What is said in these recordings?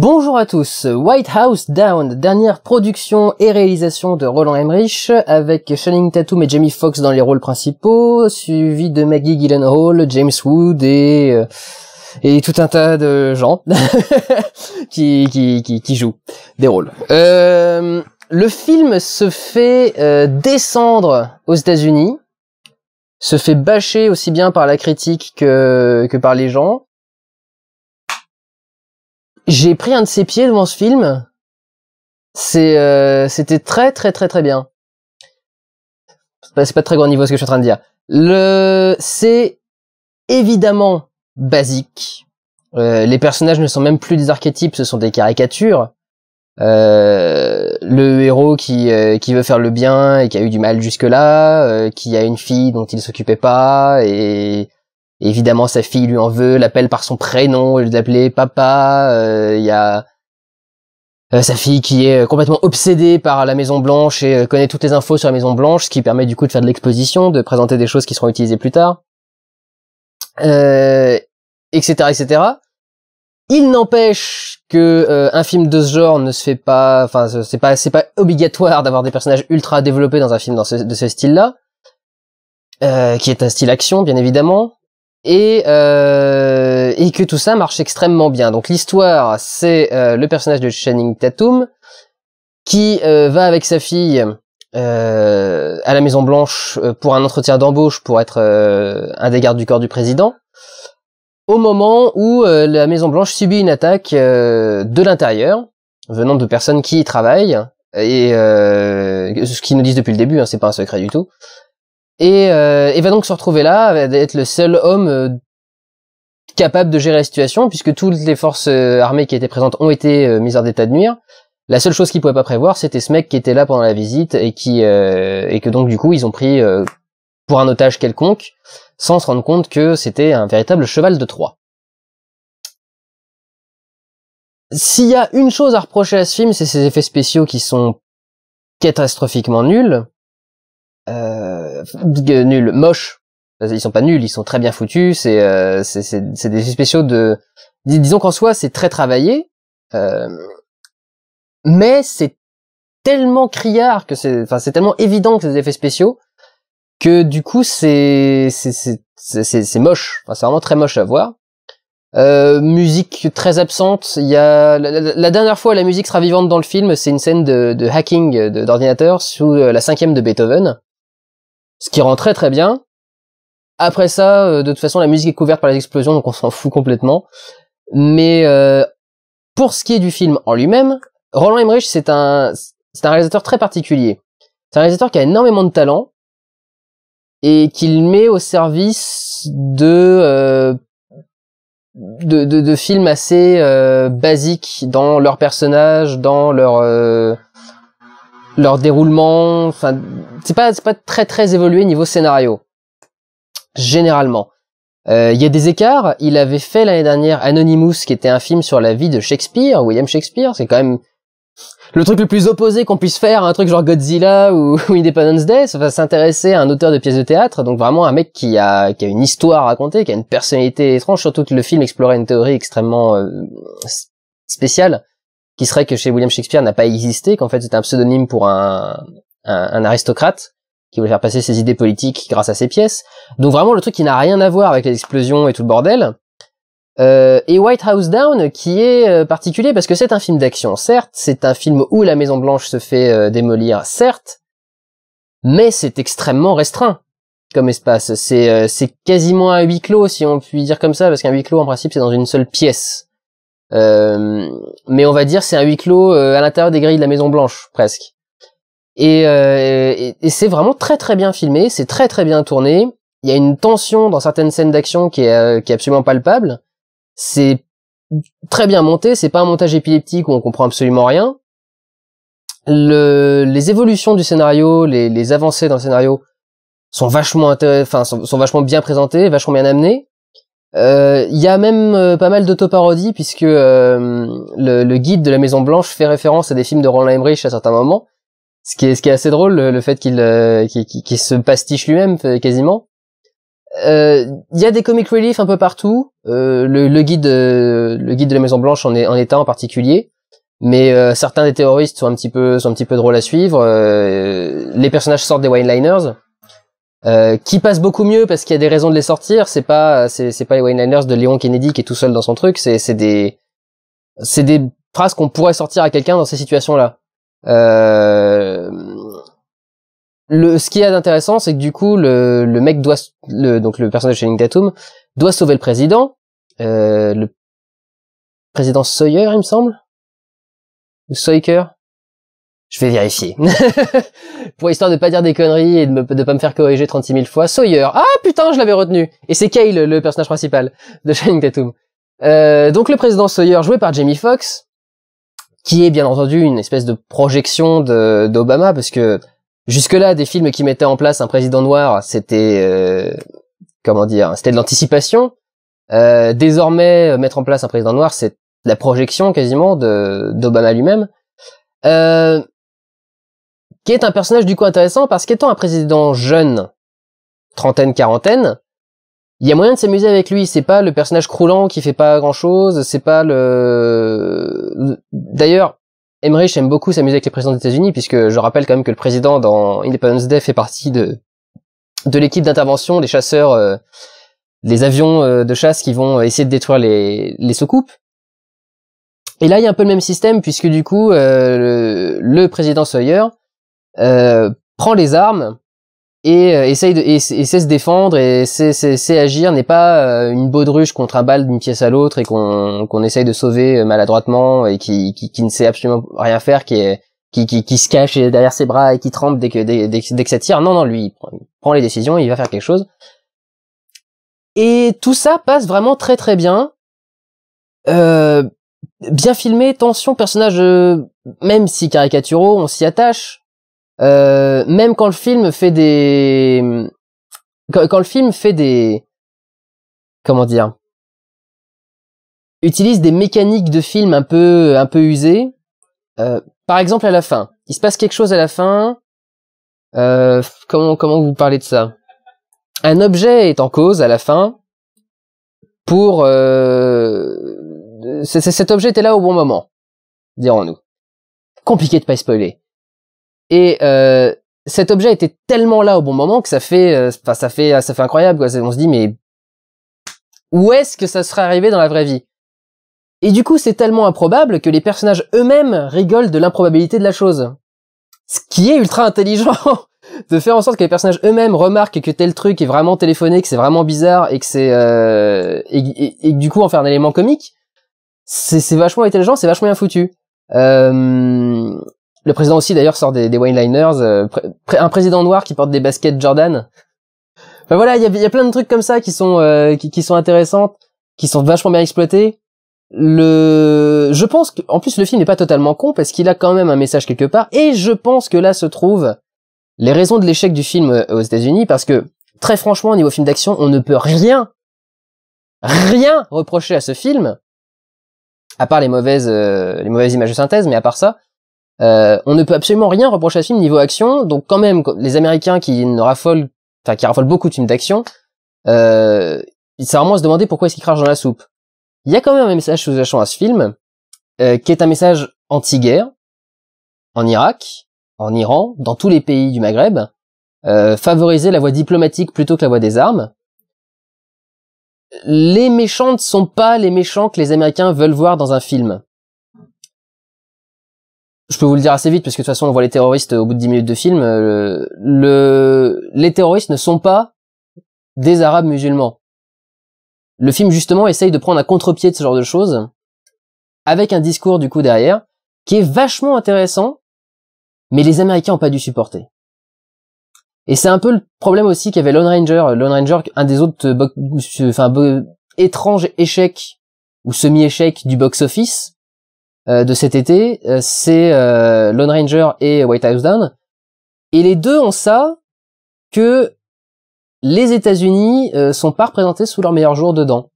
Bonjour à tous, White House Down, dernière production et réalisation de Roland Emmerich, avec Channing Tatum et Jamie Foxx dans les rôles principaux, suivi de Maggie Gyllenhaal, James Wood et... Euh, et tout un tas de gens qui, qui, qui, jouent des rôles. Euh, le film se fait euh, descendre aux États-Unis, se fait bâcher aussi bien par la critique que, que par les gens, j'ai pris un de ses pieds devant ce film. C'est, euh, c'était très très très très bien. Bah, c'est pas, très grand niveau ce que je suis en train de dire. Le, c'est évidemment basique. Euh, les personnages ne sont même plus des archétypes, ce sont des caricatures. Euh, le héros qui, euh, qui veut faire le bien et qui a eu du mal jusque là, qui a une fille dont il s'occupait pas et évidemment, sa fille lui en veut, l'appelle par son prénom, elle l'appelait papa. Il euh, y a euh, sa fille qui est euh, complètement obsédée par la Maison Blanche et connaît toutes les infos sur la Maison Blanche, ce qui permet du coup de faire de l'exposition, de présenter des choses qui seront utilisées plus tard, etc., etc. Il n'empêche que un film de ce genre ne se fait pas, enfin c'est pas c'est pas obligatoire d'avoir des personnages ultra développés dans un film de ce style-là, qui est un style action bien évidemment, euh, et, que tout ça marche extrêmement bien. Donc l'histoire, c'est euh, le personnage de Channing Tatum qui euh, va avec sa fille à la Maison Blanche pour un entretien d'embauche pour être un des gardes du corps du président, au moment où la Maison Blanche subit une attaque de l'intérieur venant de personnes qui y travaillent et ce qu'ils nous disent depuis le début, hein, c'est pas un secret du tout. Euh, et, va donc se retrouver là, être le seul homme euh, capable de gérer la situation, puisque toutes les forces euh, armées qui étaient présentes ont été mises en état de nuire. La seule chose qu'ils pouvaient pas prévoir, c'était ce mec qui était là pendant la visite et qui et que donc du coup ils ont pris pour un otage quelconque, sans se rendre compte que c'était un véritable cheval de Troie. S'il y a une chose à reprocher à ce film, c'est ses effets spéciaux qui sont catastrophiquement nuls euh, nul, moches. Ils sont pas nuls, ils sont très bien foutus. C'est euh, c'est des spéciaux de. disons qu'en soi c'est très travaillé, euh, mais c'est tellement criard que c'est enfin c'est tellement évident que c'est des effets spéciaux que du coup c'est c'est c'est moche. Enfin, c'est vraiment très moche à voir. Euh, musique très absente. Il y a la, dernière fois la musique sera vivante dans le film, c'est une scène de, de hacking d'ordinateur sous euh, la cinquième de Beethoven ce qui rend très très bien. Après ça, euh, de toute façon, la musique est couverte par les explosions, donc on s'en fout complètement. Mais euh, pour ce qui est du film en lui-même, Roland Emmerich, c'est un, c'est un réalisateur très particulier. C'est un réalisateur qui a énormément de talent et qu'il met au service de, euh, de, de, films assez basiques dans leurs personnages, dans leur leur déroulement, enfin, c'est pas, pas très très évolué niveau scénario. Généralement. Euh, il y a des écarts. Il avait fait l'année dernière Anonymous, qui était un film sur la vie de Shakespeare, William Shakespeare. C'est quand même le truc le plus opposé qu'on puisse faire un truc genre Godzilla ou, Independence Day. Ça va s'intéresser à un auteur de pièces de théâtre, donc vraiment un mec qui a, qui a une histoire à raconter, qui a une personnalité étrange, surtout que le film explorait une théorie extrêmement euh, spéciale qui serait que chez William Shakespeare n'a pas existé, qu'en fait c'était un pseudonyme pour un, un, un, aristocrate qui voulait faire passer ses idées politiques grâce à ses pièces. Donc vraiment le truc qui n'a rien à voir avec les explosions et tout le bordel. Euh, et White House Down qui est euh, particulier parce que c'est un film d'action, certes, c'est un film où la Maison Blanche se fait euh, démolir, certes, mais c'est extrêmement restreint comme espace. C'est euh, quasiment un huis clos si on peut dire comme ça, parce qu'un huis clos en principe c'est dans une seule pièce. Euh, mais on va dire c'est un huis clos euh, à l'intérieur des grilles de la Maison Blanche presque. Euh, et, et c'est vraiment très très bien filmé, c'est très très bien tourné. Il y a une tension dans certaines scènes d'action qui est, qui est absolument palpable. C'est très bien monté, c'est pas un montage épileptique où on comprend absolument rien. Le, les évolutions du scénario, les, les, avancées dans le scénario sont vachement enfin sont, vachement bien présentées, vachement bien amenées. Euh, il y a même euh, pas mal d'autoparodies puisque euh, le, le, guide de la Maison Blanche fait référence à des films de Ron Emmerich à certains moments, ce qui est, ce qui est assez drôle, le, fait qu'il se pastiche lui-même quasiment. Il y a des comic relief un peu partout. le, le guide, le guide de la Maison Blanche en est en état en particulier, mais certains des terroristes sont un petit peu sont un petit peu drôles à suivre. les personnages sortent des one-liners euh, qui passe beaucoup mieux parce qu'il y a des raisons de les sortir. C'est pas c'est pas les Windliners de Léon Kennedy qui est tout seul dans son truc. C'est c'est des c'est des phrases qu'on pourrait sortir à quelqu'un dans ces situations-là. Euh, le ce qui est intéressant, c'est que du coup le le mec doit le donc le personnage de Shining Tatum doit sauver le président. Euh, le président Sawyer, il me semble, ou Sawyer. Je vais vérifier. Pour histoire de pas dire des conneries et de, ne pas me faire corriger 36 000 fois. Sawyer. Ah putain, je l'avais retenu. Et c'est Kyle, le personnage principal de Shining Tatum. Euh, donc le président Sawyer, joué par Jamie Foxx, qui est bien entendu une espèce de projection d'Obama, parce que jusque-là, des films qui mettaient en place un président noir, c'était euh, comment dire, c'était de l'anticipation. Euh, désormais, mettre en place un président noir, c'est la projection quasiment de d'Obama lui-même qui est un personnage du coup intéressant parce qu'étant un président jeune, trentaine, quarantaine, il y a moyen de s'amuser avec lui. C'est pas le personnage croulant qui fait pas grand chose. C'est pas le. D'ailleurs, Emmerich aime beaucoup s'amuser avec les présidents des États-Unis puisque je rappelle quand même que le président dans Independence Day fait partie de de l'équipe d'intervention, les chasseurs, euh, les avions euh, de chasse qui vont essayer de détruire les les soucoupes. Et là, il y a un peu le même système puisque du coup, euh, le, président Sawyer euh, prend les armes et euh, essaye de, et, et sait se défendre et sait, sait, agir n'est pas euh, une baudruche contre un bal d'une pièce à l'autre et qu'on qu'on essaye de sauver maladroitement et qui, qui, qui ne sait absolument rien faire qui est qui, qui, qui se cache derrière ses bras et qui tremble dès que dès, que ça tire non non lui il prend, les décisions il va faire quelque chose et tout ça passe vraiment très très bien euh, bien filmé tension personnage même si caricaturaux on s'y attache euh, même quand le film fait des quand, le film fait des comment dire utilise des mécaniques de film un peu un peu usées euh, par exemple à la fin il se passe quelque chose à la fin euh, comment comment vous parlez de ça un objet est en cause à la fin pour cet objet était là au bon moment dirons-nous compliqué de pas spoiler et euh, cet objet était tellement là au bon moment que ça fait, euh, enfin ça fait, ça fait incroyable. Quoi. On se dit mais où est-ce que ça serait arrivé dans la vraie vie Et du coup, c'est tellement improbable que les personnages eux-mêmes rigolent de l'improbabilité de la chose. Ce qui est ultra intelligent de faire en sorte que les personnages eux-mêmes remarquent que tel truc est vraiment téléphoné, que c'est vraiment bizarre et que c'est euh, et, du coup en faire un élément comique, c'est vachement intelligent, c'est vachement bien foutu. Le président aussi d'ailleurs sort des, des wineliners. Euh, un président noir qui porte des baskets Jordan. Ben voilà, il y a, plein de trucs comme ça qui sont euh, qui, sont intéressantes, qui sont vachement bien exploités. Le, je pense que, en plus le film n'est pas totalement con parce qu'il a quand même un message quelque part. Et je pense que là se trouvent les raisons de l'échec du film euh, aux États-Unis parce que très franchement, au niveau film d'action, on ne peut rien, rien reprocher à ce film, à part les mauvaises, les mauvaises images de synthèse, mais à part ça, euh, on ne peut absolument rien reprocher à ce film niveau action. Donc quand même, les Américains qui raffolent, enfin qui raffolent beaucoup de films d'action, euh, vraiment se demander pourquoi est-ce qu'ils crachent dans la soupe. Il y a quand même un message sous-jacent à ce film, euh, qui est un message anti-guerre en Irak, en Iran, dans tous les pays du Maghreb, euh, favoriser la voie diplomatique plutôt que la voie des armes. Les méchantes ne sont pas les méchants que les Américains veulent voir dans un film je peux vous le dire assez vite parce que de toute façon on voit les terroristes au bout de 10 minutes de film. Euh, le, les terroristes ne sont pas des Arabes musulmans. Le film justement essaye de prendre un contre-pied de ce genre de choses avec un discours du coup derrière qui est vachement intéressant, mais les Américains ont pas dû supporter. Et c'est un peu le problème aussi qu'avait Lone Ranger. Lone Ranger, un des autres euh, euh, enfin, étranges échecs ou semi-échecs du box-office, euh, de cet été, euh, c'est euh, Lone Ranger et White House Down. Et les deux ont ça que les États-Unis sont pas représentés sous leur meilleur jour dedans.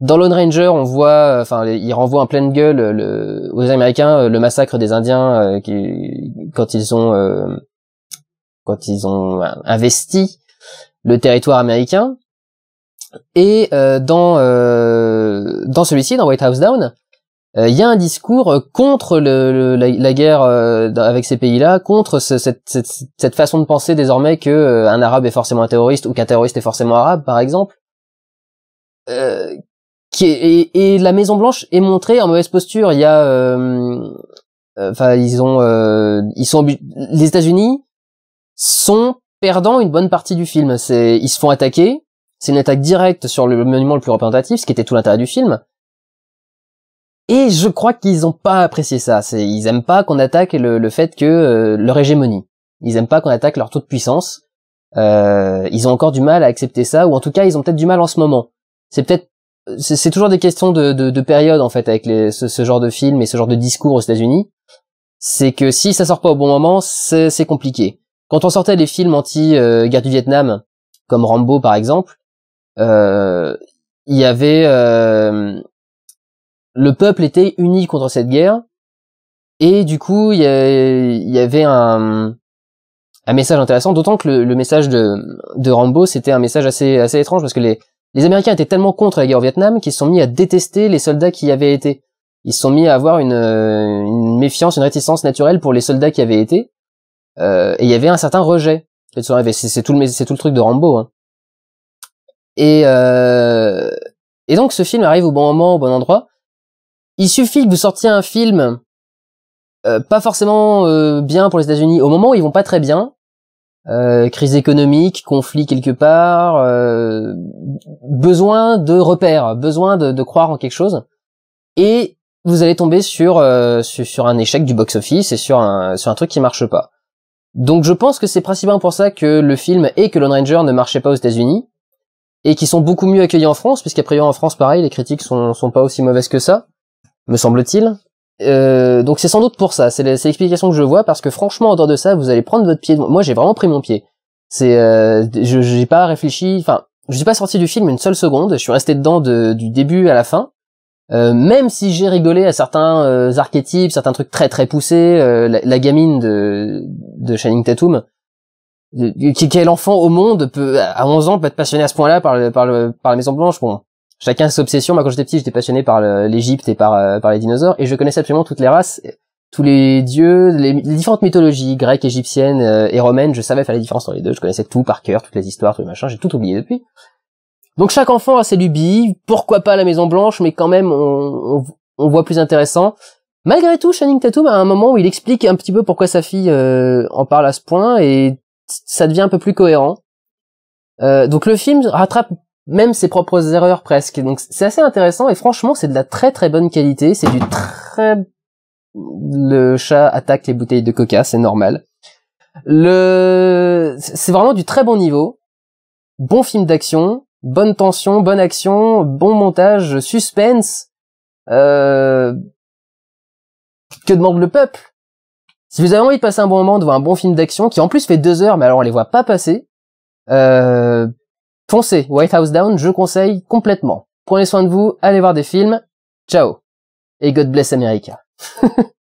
Dans Lone Ranger, on voit, enfin, ils renvoient en pleine gueule aux Américains le massacre des Indiens qui, quand ils ont quand ils ont investi le territoire américain. Et dans dans celui-ci, dans White House Down, euh, il y a un discours euh, contre la, guerre euh, avec ces pays-là, contre cette, façon de penser désormais que un arabe est forcément un terroriste ou qu'un terroriste est forcément arabe, par exemple. et, la Maison Blanche est montrée en mauvaise posture. Il y a, enfin, ils ont, ils sont, les États-Unis sont perdants une bonne partie du film. ils se font attaquer. C'est une attaque directe sur le monument le plus représentatif, ce qui était tout l'intérêt du film et je crois qu'ils n'ont pas apprécié ça. C'est, ils aiment pas qu'on attaque le, fait que euh, leur hégémonie. Ils aiment pas qu'on attaque leur taux de puissance. Euh, ils ont encore du mal à accepter ça, ou en tout cas, ils ont peut-être du mal en ce moment. C'est peut-être, c'est, toujours des questions de, de, de, période en fait avec les, ce, genre de film et ce genre de discours aux États-Unis. C'est que si ça sort pas au bon moment, c'est, compliqué. Quand on sortait des films anti-guerre euh, du Vietnam, comme Rambo par exemple, euh, il y avait le peuple était uni contre cette guerre, et du coup, il y, avait un, message intéressant, d'autant que le, message de, de Rambo, c'était un message assez, assez étrange, parce que les, Américains étaient tellement contre la guerre au Vietnam qu'ils se sont mis à détester les soldats qui y avaient été. Ils se sont mis à avoir une, méfiance, une réticence naturelle pour les soldats qui avaient été. Euh, et il y avait un certain rejet. C'est tout, le, tout le truc de Rambo. Hein. Et, euh, et donc ce film arrive au bon moment, au bon endroit il suffit que vous sortiez un film euh, pas forcément euh, bien pour les États-Unis au moment où ils vont pas très bien, euh, crise économique, conflit quelque part, besoin de repères, besoin de, croire en quelque chose, et vous allez tomber sur sur, un échec du box-office et sur un sur un truc qui marche pas. Donc je pense que c'est principalement pour ça que le film et que Lone Ranger ne marchaient pas aux États-Unis et qui sont beaucoup mieux accueillis en France, puisqu'à priori en France, pareil, les critiques sont, sont pas aussi mauvaises que ça me semble-t-il. Euh, donc c'est sans doute pour ça, c'est l'explication que je vois parce que franchement en dehors de ça, vous allez prendre votre pied. Moi j'ai vraiment pris mon pied. C'est, euh, je n'ai pas réfléchi, enfin je suis pas sorti du film une seule seconde. Je suis resté dedans du début à la fin. Euh, même si j'ai rigolé à certains archétypes, certains trucs très très poussés, la, gamine de, de Shining Tatum, quel enfant au monde peut à 11 ans peut être passionné à ce point-là par par, par la Maison Blanche chacun ses obsessions. Moi, quand j'étais petit, j'étais passionné par l'Égypte et euh, par les dinosaures, et je connaissais absolument toutes les races, tous les dieux, les, différentes mythologies grecques, égyptiennes euh, et romaines. Je savais faire les différence entre les deux. Je connaissais tout par cœur, toutes les histoires, tout le machin. J'ai tout oublié depuis. Donc chaque enfant a ses lubies. Pourquoi pas la Maison Blanche, mais quand même, on, voit plus intéressant. Malgré tout, Shining Tatum a un moment où il explique un petit peu pourquoi sa fille euh, en parle à ce point et ça devient un peu plus cohérent. donc le film rattrape même ses propres erreurs presque. Donc c'est assez intéressant et franchement c'est de la très très bonne qualité. C'est du très... Le chat attaque les bouteilles de coca, c'est normal. Le... C'est vraiment du très bon niveau. Bon film d'action, bonne tension, bonne action, bon montage, suspense. Euh... Que demande le peuple Si vous avez envie de passer un bon moment, de voir un bon film d'action qui en plus fait deux heures, mais alors on les voit pas passer. Euh Foncez, White House Down, je conseille complètement. Prenez soin de vous, allez voir des films, ciao. Et God bless America.